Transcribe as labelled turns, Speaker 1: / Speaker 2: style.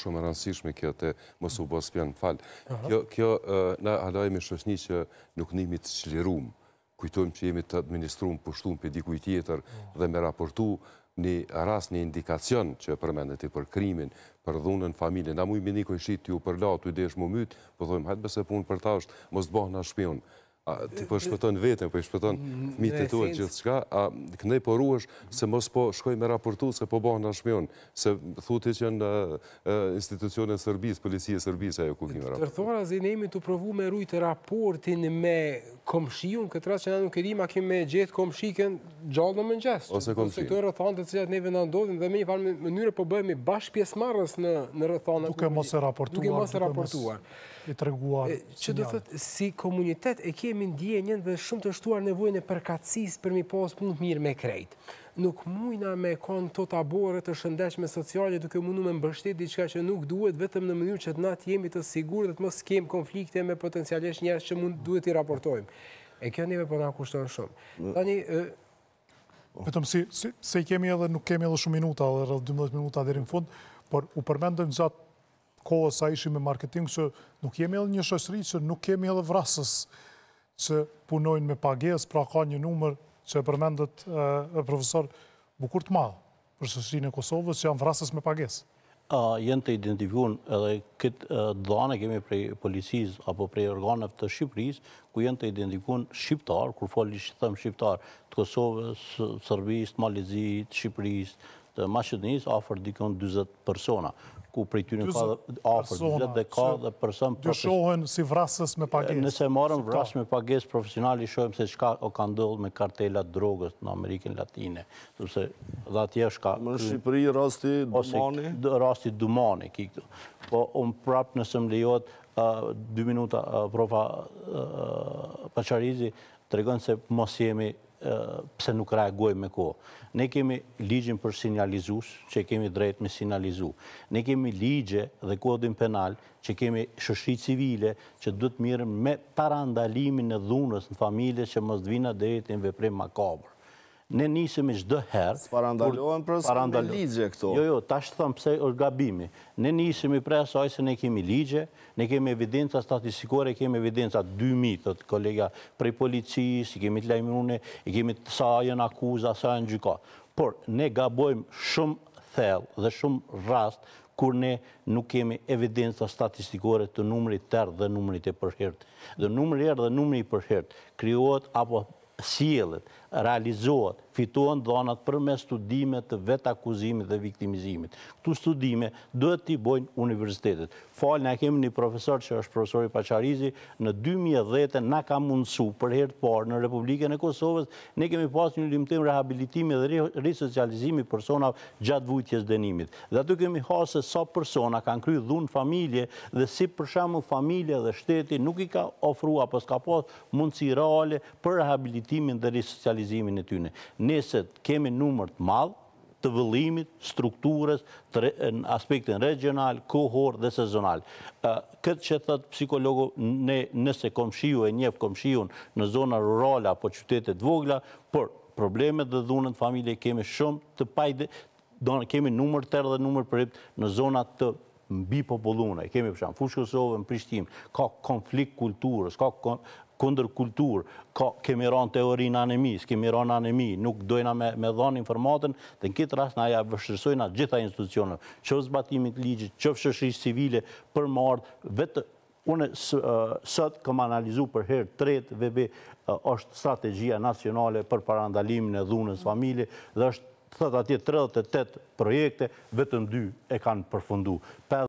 Speaker 1: shumë rëndësishme kjo të mësu u bësë pjanë falë. Kjo na halajme shëshni që nuk nimi të qilirum, kujtojmë që jemi të administrum pushtum për dikuj tjetër mm. dhe me raportu një ras një indikacion që përmendet i për krimin, për dhunën familje. Na mujmë një të ju për të i desh më mytë, përdojmë hajtë bëse punë për është, mos të bëhë nga shpionë. A ti po shpëton vetën, po shpëton fëmijët e mm, tua gjithë shka, a këndej po ruash se mos po shkoj me raportu se po bëhë në shmion, se thuti që në institucionet sërbis, policie sërbis, ajo ku me raportu.
Speaker 2: Tërthora, zinemi të provu me rujtë raportin me komshiun këtë rast që në nuk e dim, a kemi me gjetë komshikën gjallë në mëngjes. Ose se Këto rrethante të cilat neve në ndodhin dhe me një farë mënyrë po bëhemi pjesë marrës në në
Speaker 3: rrethana. Duke mos e raportuar. Duke mos e raportuar. E treguar. Që do
Speaker 2: thotë si komunitet e kemi ndjenjën dhe shumë të shtuar nevojën e përkatësisë për mi posë punë mirë me krejtë nuk mujna me konë të taborët të shëndeshme sociale, duke mundu me mbështet diqka që nuk duhet, vetëm në mënyrë që të natë jemi të sigur dhe të mos kemë konflikte me potencialisht njerës që mund duhet i raportojmë.
Speaker 3: E kjo njëve për po nga kushton shumë. Mm. Tani... Vetëm si, se kemi edhe, nuk kemi edhe shumë minuta, edhe rrëdhë 12 minuta dherin fund, por u përmendojmë gjatë kohës sa ishi me marketing, që nuk kemi edhe një shësri, që nuk kemi edhe vrasës që punojnë me pagesë, pra ka një numër që e përmendët profesor Bukur të madhë për shështërinë e Kosovës që janë vrasës me pages?
Speaker 4: Jënë të identifikun edhe këtë dhane kemi prej policiz, apo prej organëve të Shqipëris, ku jënë të identifikun shqiptar, kur fali që thëmë shqiptar të Kosovës, Sërbis, Malizit, Shqipëris, të Maqedonis, afer dikon 20 persona ku prej ty një ka dhe afer, dhe dhe ka dhe përsëm... Dhe shohen
Speaker 3: si vrasës me pages. Nëse marëm vrasës
Speaker 4: me pages, profesionali shohem se çka o ka ndëllë me kartelat drogës në Amerikën Latine. Dhe atje e shka... Më Shqipëri, rasti Dumani? Rasti Dumani, këtu. Po, unë prapë nëse më lejot, dy minuta, profa Pacharizi, të regonë se mos jemi pëse nuk reagoj me ko. Ne kemi ligjin për sinjalizus, që kemi drejt me sinjalizu. Ne kemi ligje dhe kodin penal, që kemi shëshri civile, që dhëtë mirën me parandalimin e dhunës në familje që mëzdvina dhejtë në veprim makabrë ne nisëm i shdo herë... Së parandalohen për së kemi ligje këto. Jo, jo, ta shtë thëmë pëse është gabimi. Ne nisëm i prea saj se ne kemi ligje, ne kemi evidenca statistikore, kemi evidenca 2.000, dhëtë kolega, prej policis, i kemi të lejmërune, i kemi të sajën akuza, sajën gjyka. Por, ne gabojmë shumë thellë dhe shumë rast kur ne nuk kemi evidenca statistikore të numërit tërë dhe numërit e përhertë. Dhe numërit e përhertë kriot apo sielet realizohet, fituan dhonat për me studime të vetë akuzimit dhe viktimizimit. Këtu studime dhëtë t'i bojnë universitetet. Falë, në kemi një profesor që është profesori Pacharizi, në 2010 në ka mundësu për herë të parë në Republikën e Kosovës, ne kemi pas një limtim rehabilitimi dhe risocializimi personav gjatë vujtjes denimit. Dhe atë kemi hasë sa persona kanë kry dhunë familje dhe si përshamu familje dhe shteti nuk i ka ofrua, pas s'ka pas mundësi reale për rehabilitimin dhe risocializimin realizimin e tyne. Neset kemi numër të madhë të vëllimit, strukturës, në aspektin regional, kohor dhe sezonal. Këtë që thëtë psikologu, nëse komshiju e njef komshijun në zona rurala apo qytetet vogla, për problemet dhe dhunën të familje kemi shumë të pajde, kemi numër tërë dhe numër përrit në zona të mbi e kemi përshamë, Fushë Kosovë, në Prishtim, ka konflikt kulturës, ka kunder kulturë, kemi ranë teorinë anemis, kemi ranë anemi, nuk dojna me dhonë informatën, dhe në kitë ras në aja vëshërsojnë gjitha institucionën, që vëzbatimit ligjit, që fëshëshish civile për mardë, vetë une sëtë këmë analizu për herë tretë, vebe është strategia nacionale për parandalimin e dhunës familje, dhe është thëtë atje 38 projekte, vetëm dy e kanë përfundu.